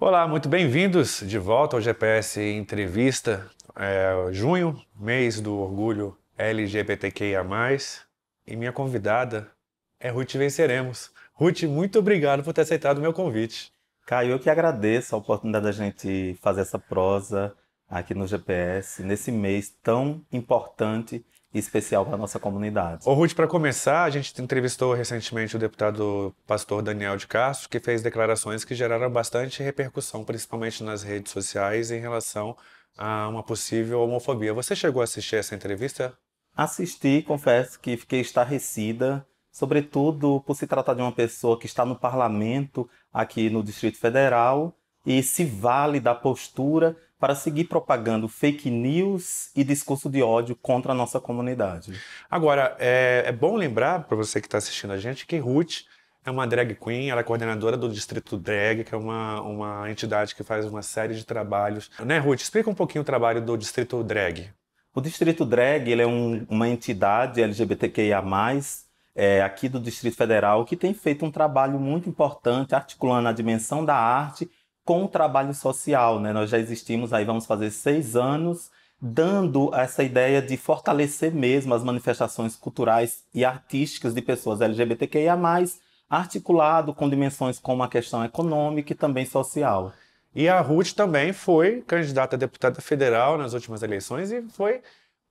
Olá, muito bem-vindos de volta ao GPS Entrevista. É, junho, mês do orgulho LGBTQIA. E minha convidada é Ruth Venceremos. Ruth, muito obrigado por ter aceitado o meu convite. Caio, eu que agradeço a oportunidade da gente fazer essa prosa aqui no GPS, nesse mês tão importante especial para nossa comunidade. Ô Ruth, para começar, a gente entrevistou recentemente o deputado pastor Daniel de Castro, que fez declarações que geraram bastante repercussão, principalmente nas redes sociais, em relação a uma possível homofobia. Você chegou a assistir essa entrevista? Assisti, confesso que fiquei estarrecida, sobretudo por se tratar de uma pessoa que está no parlamento aqui no Distrito Federal e se vale da postura para seguir propagando fake news e discurso de ódio contra a nossa comunidade. Agora, é, é bom lembrar para você que está assistindo a gente que Ruth é uma drag queen, ela é coordenadora do Distrito Drag, que é uma, uma entidade que faz uma série de trabalhos. Né, Ruth? Explica um pouquinho o trabalho do Distrito Drag. O Distrito Drag ele é um, uma entidade LGBTQIA, é, aqui do Distrito Federal, que tem feito um trabalho muito importante articulando a dimensão da arte com o trabalho social. Né? Nós já existimos aí, vamos fazer seis anos, dando essa ideia de fortalecer mesmo as manifestações culturais e artísticas de pessoas LGBTQIA, articulado com dimensões como a questão econômica e também social. E a Ruth também foi candidata a deputada federal nas últimas eleições e foi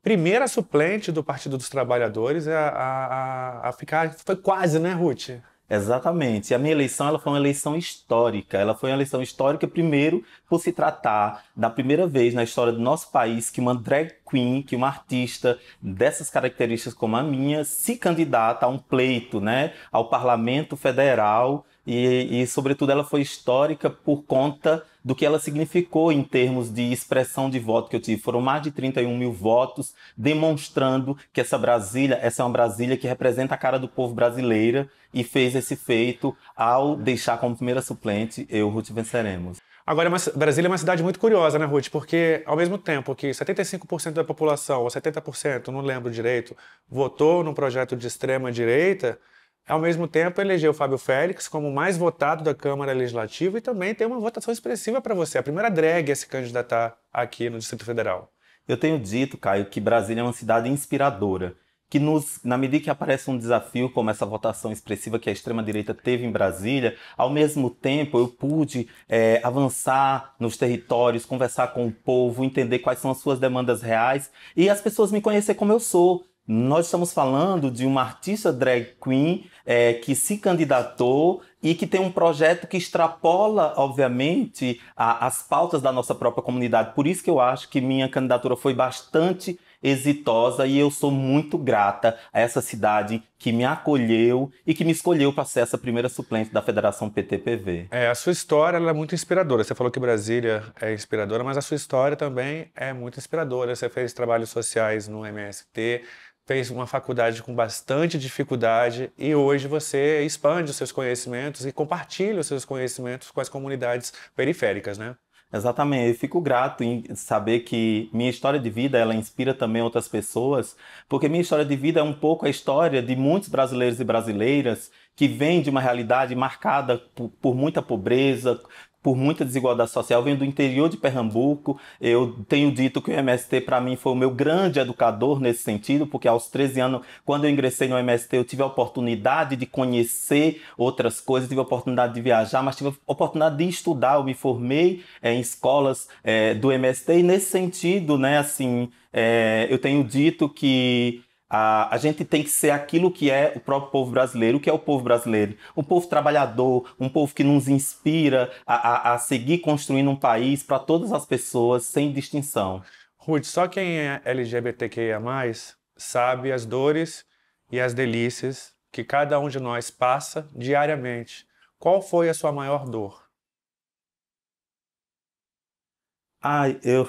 primeira suplente do Partido dos Trabalhadores a, a, a ficar. Foi quase, né, Ruth? Exatamente. A minha eleição ela foi uma eleição histórica. Ela foi uma eleição histórica, primeiro, por se tratar da primeira vez na história do nosso país que uma drag queen, que uma artista dessas características como a minha, se candidata a um pleito né, ao parlamento federal. E, e sobretudo, ela foi histórica por conta do que ela significou em termos de expressão de voto que eu tive. Foram mais de 31 mil votos, demonstrando que essa Brasília, essa é uma Brasília que representa a cara do povo brasileira e fez esse feito ao deixar como primeira suplente eu, Ruth Venceremos. Agora, é Brasília é uma cidade muito curiosa, né, Ruth? Porque, ao mesmo tempo que 75% da população, ou 70%, não lembro direito, votou num projeto de extrema-direita, ao mesmo tempo, elegeu Fábio Félix como mais votado da Câmara Legislativa e também tem uma votação expressiva para você, a primeira drag a se candidatar aqui no Distrito Federal. Eu tenho dito, Caio, que Brasília é uma cidade inspiradora, que nos, na medida que aparece um desafio como essa votação expressiva que a extrema-direita teve em Brasília, ao mesmo tempo eu pude é, avançar nos territórios, conversar com o povo, entender quais são as suas demandas reais e as pessoas me conhecer como eu sou, nós estamos falando de uma artista drag queen é, que se candidatou e que tem um projeto que extrapola, obviamente, a, as pautas da nossa própria comunidade. Por isso que eu acho que minha candidatura foi bastante exitosa e eu sou muito grata a essa cidade que me acolheu e que me escolheu para ser essa primeira suplente da Federação PTPV. É, a sua história é muito inspiradora. Você falou que Brasília é inspiradora, mas a sua história também é muito inspiradora. Você fez trabalhos sociais no MST, fez uma faculdade com bastante dificuldade e hoje você expande os seus conhecimentos e compartilha os seus conhecimentos com as comunidades periféricas, né? Exatamente, eu fico grato em saber que minha história de vida ela inspira também outras pessoas, porque minha história de vida é um pouco a história de muitos brasileiros e brasileiras que vêm de uma realidade marcada por, por muita pobreza, por muita desigualdade social, venho do interior de Pernambuco. Eu tenho dito que o MST, para mim, foi o meu grande educador nesse sentido, porque aos 13 anos, quando eu ingressei no MST, eu tive a oportunidade de conhecer outras coisas, tive a oportunidade de viajar, mas tive a oportunidade de estudar. Eu me formei é, em escolas é, do MST, e nesse sentido, né, assim, é, eu tenho dito que a, a gente tem que ser aquilo que é o próprio povo brasileiro. O que é o povo brasileiro? Um povo trabalhador, um povo que nos inspira a, a, a seguir construindo um país para todas as pessoas, sem distinção. Ruth, só quem é LGBTQIA, sabe as dores e as delícias que cada um de nós passa diariamente. Qual foi a sua maior dor? Ai, eu.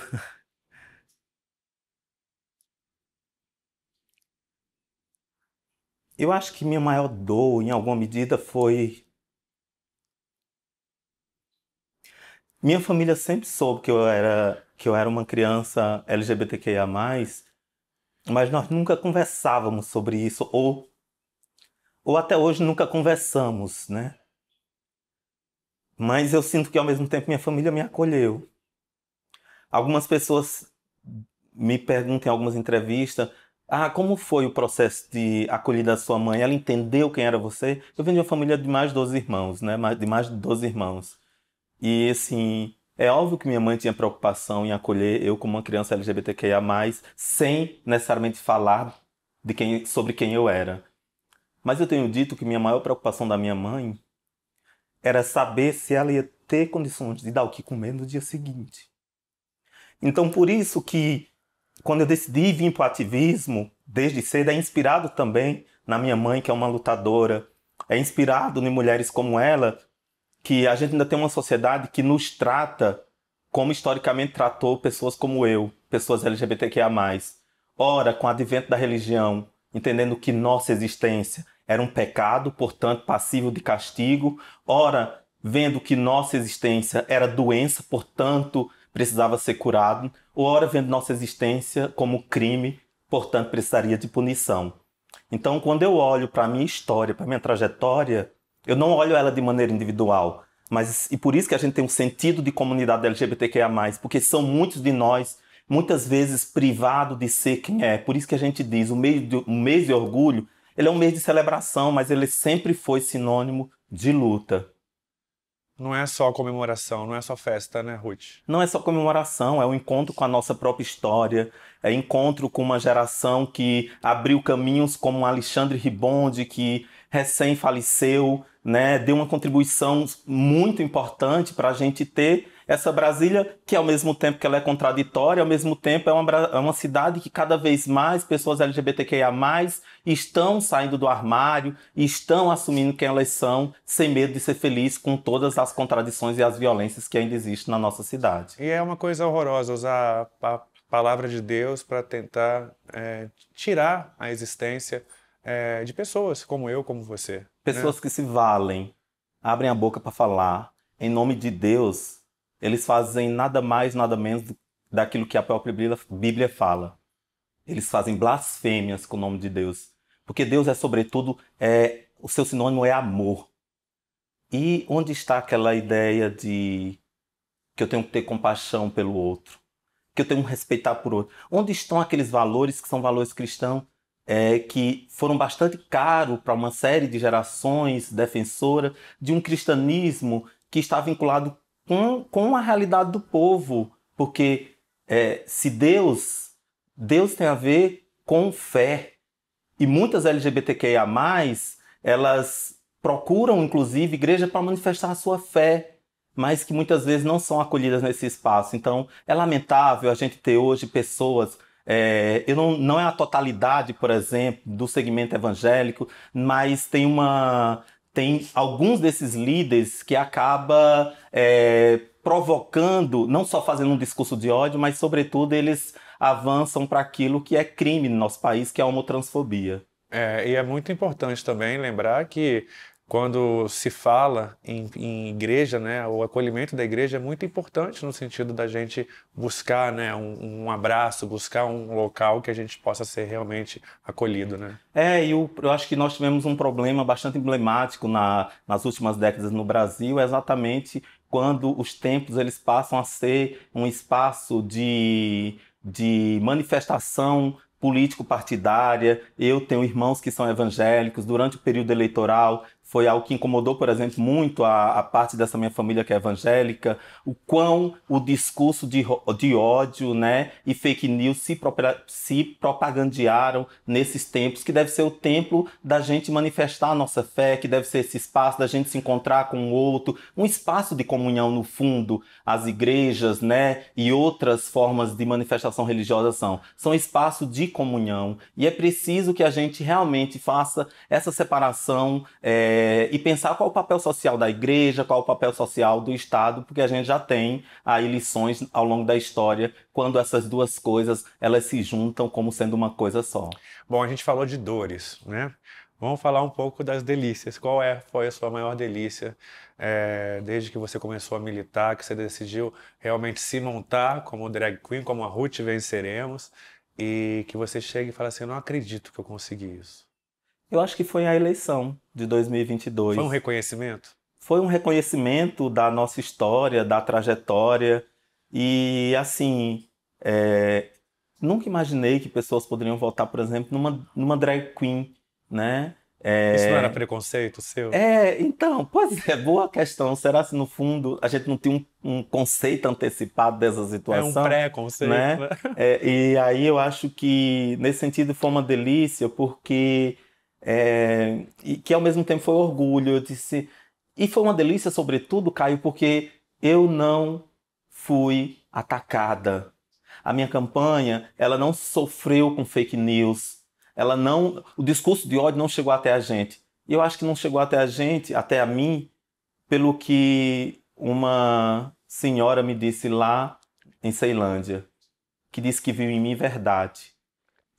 eu acho que minha maior dor, em alguma medida, foi. Minha família sempre soube que eu era, que eu era uma criança LGBTQIA, mas nós nunca conversávamos sobre isso, ou, ou até hoje nunca conversamos, né? Mas eu sinto que ao mesmo tempo minha família me acolheu. Algumas pessoas me perguntam em algumas entrevistas ah, como foi o processo de acolhida da sua mãe? Ela entendeu quem era você? Eu venho de uma família de mais de 12 irmãos, né? De mais de 12 irmãos. E, assim, é óbvio que minha mãe tinha preocupação em acolher eu como uma criança LGBTQIA+, sem necessariamente falar de quem, sobre quem eu era. Mas eu tenho dito que minha maior preocupação da minha mãe era saber se ela ia ter condições de dar o que comer no dia seguinte. Então, por isso que quando eu decidi vir para o ativismo, desde cedo, é inspirado também na minha mãe, que é uma lutadora, é inspirado em mulheres como ela, que a gente ainda tem uma sociedade que nos trata como historicamente tratou pessoas como eu, pessoas LGBTQIA. Ora, com o advento da religião, entendendo que nossa existência era um pecado, portanto passível de castigo, ora, vendo que nossa existência era doença, portanto precisava ser curado, ou ora vendo nossa existência como crime, portanto precisaria de punição. Então, quando eu olho para a minha história, para a minha trajetória, eu não olho ela de maneira individual, mas e por isso que a gente tem um sentido de comunidade LGBTQIA+, porque são muitos de nós muitas vezes privados de ser quem é. Por isso que a gente diz, o mês de, o mês de orgulho, ele é um mês de celebração, mas ele sempre foi sinônimo de luta. Não é só comemoração, não é só festa, né, Ruth? Não é só comemoração, é um encontro com a nossa própria história, é encontro com uma geração que abriu caminhos como Alexandre Ribonde, que recém faleceu, né, deu uma contribuição muito importante para a gente ter essa Brasília, que ao mesmo tempo que ela é contraditória, ao mesmo tempo é uma, é uma cidade que cada vez mais pessoas LGBTQIA estão saindo do armário, estão assumindo quem elas são, sem medo de ser feliz com todas as contradições e as violências que ainda existem na nossa cidade. E é uma coisa horrorosa usar a palavra de Deus para tentar é, tirar a existência é, de pessoas como eu, como você. Né? Pessoas né? que se valem, abrem a boca para falar em nome de Deus eles fazem nada mais, nada menos daquilo que a própria Bíblia fala. Eles fazem blasfêmias com o nome de Deus. Porque Deus é, sobretudo, é, o seu sinônimo é amor. E onde está aquela ideia de que eu tenho que ter compaixão pelo outro? Que eu tenho que respeitar por outro? Onde estão aqueles valores que são valores cristãos é, que foram bastante caros para uma série de gerações defensoras de um cristianismo que está vinculado com, com a realidade do povo, porque é, se Deus, Deus tem a ver com fé. E muitas LGBTQIA+, elas procuram, inclusive, igreja para manifestar a sua fé, mas que muitas vezes não são acolhidas nesse espaço. Então, é lamentável a gente ter hoje pessoas é, eu não, não é a totalidade, por exemplo, do segmento evangélico, mas tem uma tem alguns desses líderes que acaba é, provocando, não só fazendo um discurso de ódio, mas sobretudo eles avançam para aquilo que é crime no nosso país, que é a homotransfobia. É, e é muito importante também lembrar que quando se fala em, em, igreja, né, o acolhimento da igreja é muito importante no sentido da gente buscar, né, um, um, abraço, buscar um local que a gente possa ser realmente acolhido, né? É, e eu, eu acho que nós tivemos um problema bastante emblemático na, nas últimas décadas no Brasil, é exatamente quando os templos eles passam a ser um espaço de, de manifestação político-partidária. Eu tenho irmãos que são evangélicos. Durante o período eleitoral, foi algo que incomodou, por exemplo, muito a, a, parte dessa minha família que é evangélica, o quão o discurso de, de ódio né, e fake news se, se propagandearam nesses tempos, que deve ser o templo da gente manifestar a nossa fé, que deve ser esse espaço da gente se encontrar com o outro, um espaço de comunhão no fundo, as igrejas né, e outras formas de manifestação religiosa são, são espaço de comunhão, e é preciso que a gente realmente faça essa separação é, é, e pensar qual o papel social da igreja, qual o papel social do Estado, porque a gente já tem aí lições ao longo da história quando essas duas coisas elas se juntam como sendo uma coisa só. Bom, a gente falou de dores, né? Vamos falar um pouco das delícias. Qual é, foi a sua maior delícia é, desde que você começou a militar, que você decidiu realmente se montar como drag queen, como a Ruth Venceremos, e que você chegue e fala assim: eu não acredito que eu consegui isso. Eu acho que foi a eleição de 2022. Foi um reconhecimento? Foi um reconhecimento da nossa história, da trajetória. E, assim, é... nunca imaginei que pessoas poderiam votar, por exemplo, numa, numa drag queen, né? É... Isso não era preconceito seu? É, então, pois é, boa questão. Será se no fundo a gente não tinha um, um conceito antecipado dessa situação? É um né? pré-conceito, né? né? É, e aí eu acho que nesse sentido foi uma delícia, porque é, e que ao mesmo tempo foi orgulho. Eu disse. E foi uma delícia, sobretudo, Caio, porque eu não fui atacada. A minha campanha, ela não sofreu com fake news. Ela não, o discurso de ódio não chegou até a gente. E eu acho que não chegou até a gente, até a mim, pelo que uma senhora me disse lá em Ceilândia, que disse que viu em mim verdade,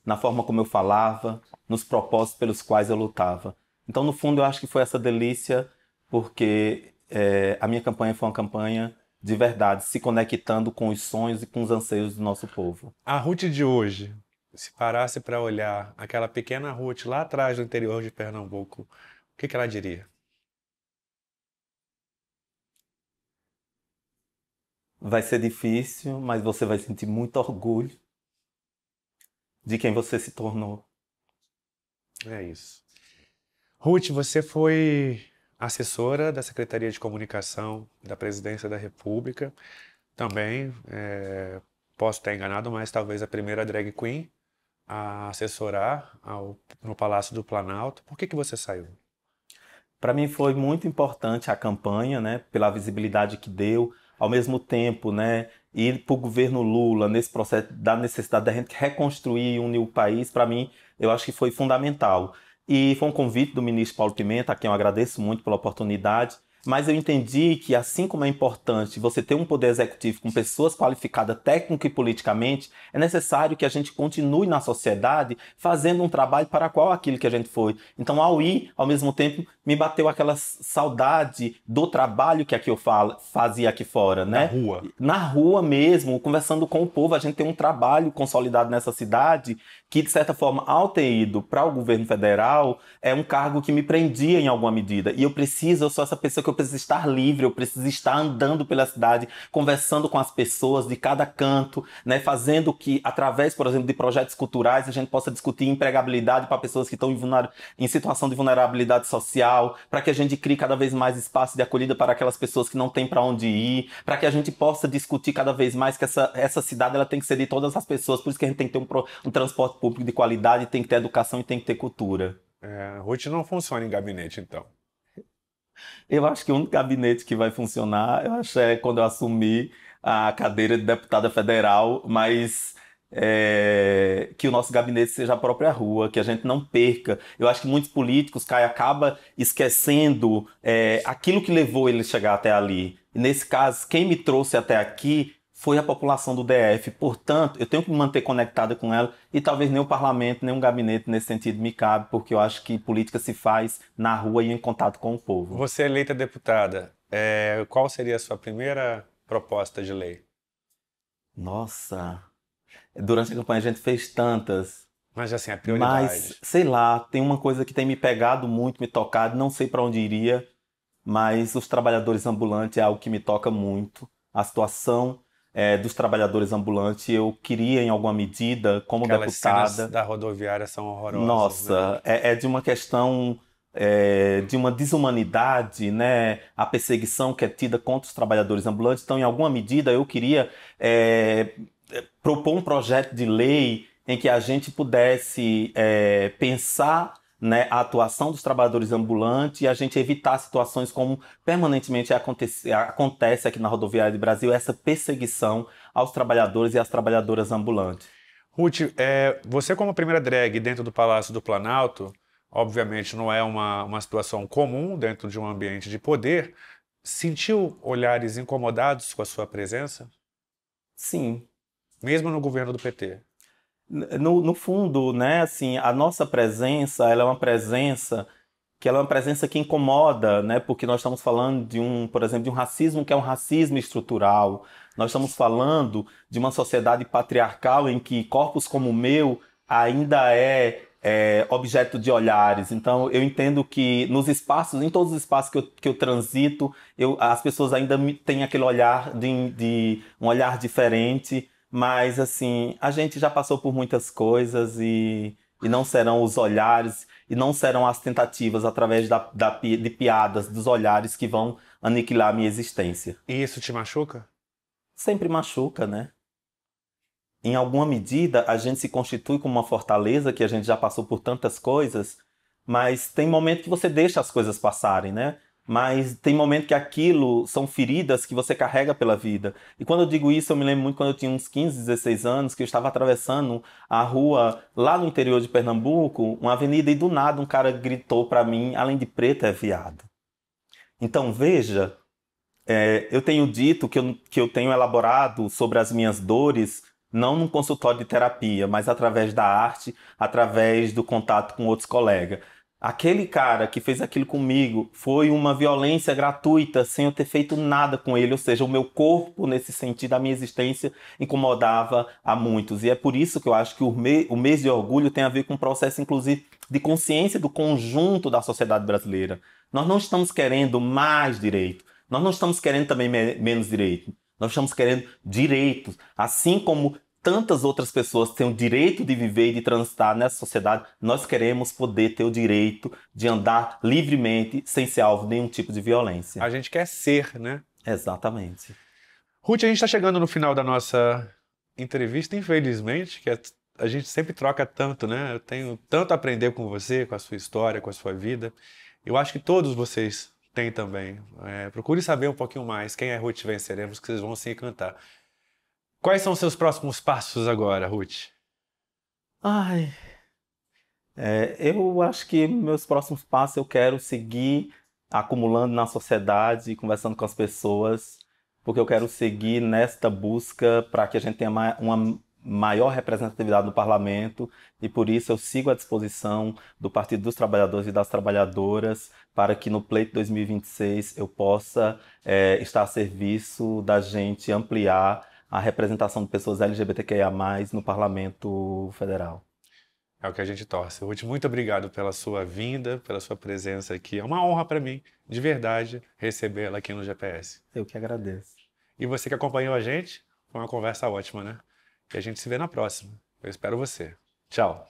na forma como eu falava, nos propósitos pelos quais eu lutava. Então, no fundo, eu acho que foi essa delícia, porque é, a minha campanha foi uma campanha de verdade, se conectando com os sonhos e com os anseios do nosso povo. A Ruth de hoje, se parasse para olhar aquela pequena Ruth lá atrás do interior de Pernambuco, o que, que ela diria? Vai ser difícil, mas você vai sentir muito orgulho de quem você se tornou. É isso. Ruth, você foi assessora da Secretaria de Comunicação da Presidência da República. Também é, posso estar enganado, mas talvez a primeira drag queen a assessorar ao, no Palácio do Planalto. Por que, que você saiu? Para mim foi muito importante a campanha, né, pela visibilidade que deu, ao mesmo tempo, né, ir para o governo Lula nesse processo da necessidade da gente reconstruir e unir o país. Para mim eu acho que foi fundamental. E foi um convite do ministro Paulo Pimenta, a quem eu agradeço muito pela oportunidade, mas eu entendi que, assim como é importante você ter um poder executivo com pessoas qualificadas técnica e politicamente, é necessário que a gente continue na sociedade fazendo um trabalho para qual aquilo que a gente foi. Então, ao ir, ao mesmo tempo, me bateu aquela saudade do trabalho que aqui eu fazia aqui fora, né? Na rua. Na rua mesmo, conversando com o povo, a gente tem um trabalho consolidado nessa cidade que, de certa forma, ao ter ido para o governo federal, é um cargo que me prendia em alguma medida. E eu preciso, eu sou essa pessoa que eu preciso estar livre, eu preciso estar andando pela cidade, conversando com as pessoas de cada canto, né? Fazendo que, através, por exemplo, de projetos culturais, a gente possa discutir empregabilidade para pessoas que estão em, em situação de vulnerabilidade social, para que a gente crie cada vez mais espaço de acolhida para aquelas pessoas que não têm para onde ir, para que a gente possa discutir cada vez mais que essa, essa cidade ela tem que ser de todas as pessoas, por isso que a gente tem que ter um, um transporte público de qualidade, tem que ter educação e tem que ter cultura. É, Ruth não funciona em gabinete, então. Eu acho que o único gabinete que vai funcionar, eu acho, é quando eu assumir a cadeira de deputada federal, mas é, que o nosso gabinete seja a própria rua, que a gente não perca. Eu acho que muitos políticos, Caio, acaba esquecendo é, aquilo que levou ele chegar até ali. E nesse caso, quem me trouxe até aqui foi a população do DF. Portanto, eu tenho que me manter conectada com ela e talvez nem o parlamento, nem um gabinete nesse sentido me cabe, porque eu acho que política se faz na rua e em contato com o povo. Você é eleita deputada. É, qual seria a sua primeira proposta de lei? Nossa, Durante a campanha a gente fez tantas. Mas assim, a prioridade. Mas, sei lá, tem uma coisa que tem me pegado muito, me tocado, não sei para onde iria, mas os trabalhadores ambulantes é algo que me toca muito. A situação é, dos trabalhadores ambulantes, eu queria, em alguma medida, como Aquelas deputada. da rodoviária são horrorosas. Né? Nossa, né? é, é, de uma questão. É, de uma desumanidade, né? A perseguição que é tida contra os trabalhadores ambulantes. Então, em alguma medida, eu queria é, propor um projeto de lei em que a gente pudesse é, pensar né, a atuação dos trabalhadores ambulantes e a gente evitar situações como permanentemente acontece, acontece aqui na rodoviária do Brasil, essa perseguição aos trabalhadores e às trabalhadoras ambulantes. Ruth, é, você como primeira drag dentro do Palácio do Planalto, obviamente não é uma, uma situação comum dentro de um ambiente de poder, sentiu olhares incomodados com a sua presença? Sim, mesmo no governo do PT? No, no fundo, né, assim, a nossa presença, ela é uma presença que ela é uma presença que incomoda, né? Porque nós estamos falando de um, por exemplo, de um racismo que é um racismo estrutural. Nós estamos falando de uma sociedade patriarcal em que corpos como o meu ainda é, é objeto de olhares. Então, eu entendo que nos espaços, em todos os espaços que eu, que eu transito, eu, as pessoas ainda têm aquele olhar de, de um olhar diferente mas, assim, a gente já passou por muitas coisas e, e não serão os olhares e não serão as tentativas através da, da, de piadas, dos olhares que vão aniquilar a minha existência. E isso te machuca? Sempre machuca, né? Em alguma medida, a gente se constitui como uma fortaleza que a gente já passou por tantas coisas, mas tem momento que você deixa as coisas passarem, né? mas tem momento que aquilo são feridas que você carrega pela vida. E quando eu digo isso, eu me lembro muito quando eu tinha uns 15, 16 anos, que eu estava atravessando a rua lá no interior de Pernambuco, uma avenida, e do nada um cara gritou para mim, além de preto é viado. Então veja, é, eu tenho dito que eu, que eu tenho elaborado sobre as minhas dores, não num consultório de terapia, mas através da arte, através do contato com outros colegas. Aquele cara que fez aquilo comigo foi uma violência gratuita sem eu ter feito nada com ele, ou seja, o meu corpo, nesse sentido, a minha existência incomodava a muitos. E é por isso que eu acho que o, me, o mês de orgulho tem a ver com um processo, inclusive, de consciência do conjunto da sociedade brasileira. Nós não estamos querendo mais direito, nós não estamos querendo também me menos direito, nós estamos querendo direitos, assim como tantas outras pessoas têm o direito de viver e de transitar nessa sociedade, nós queremos poder ter o direito de andar livremente, sem ser alvo de nenhum tipo de violência. A gente quer ser, né? Exatamente. Ruth, a gente está chegando no final da nossa entrevista, infelizmente, que é a gente sempre troca tanto, né? Eu tenho tanto a aprender com você, com a sua história, com a sua vida. Eu acho que todos vocês têm também. É, procure saber um pouquinho mais quem é Ruth Venceremos, que vocês vão se encantar. Quais são os seus próximos passos agora, Ruth? Ai. É, eu acho que meus próximos passos eu quero seguir acumulando na sociedade, conversando com as pessoas, porque eu quero seguir nesta busca para que a gente tenha uma maior representatividade no parlamento e por isso eu sigo à disposição do Partido dos Trabalhadores e das Trabalhadoras para que no pleito 2026 eu possa é, estar a serviço da gente ampliar a representação de pessoas LGBTQIA+, no parlamento federal. É o que a gente torce. Ruth, muito obrigado pela sua vinda, pela sua presença aqui. É uma honra para mim, de verdade, recebê-la aqui no GPS. Eu que agradeço. E você que acompanhou a gente, foi uma conversa ótima, né? E a gente se vê na próxima. Eu espero você. Tchau.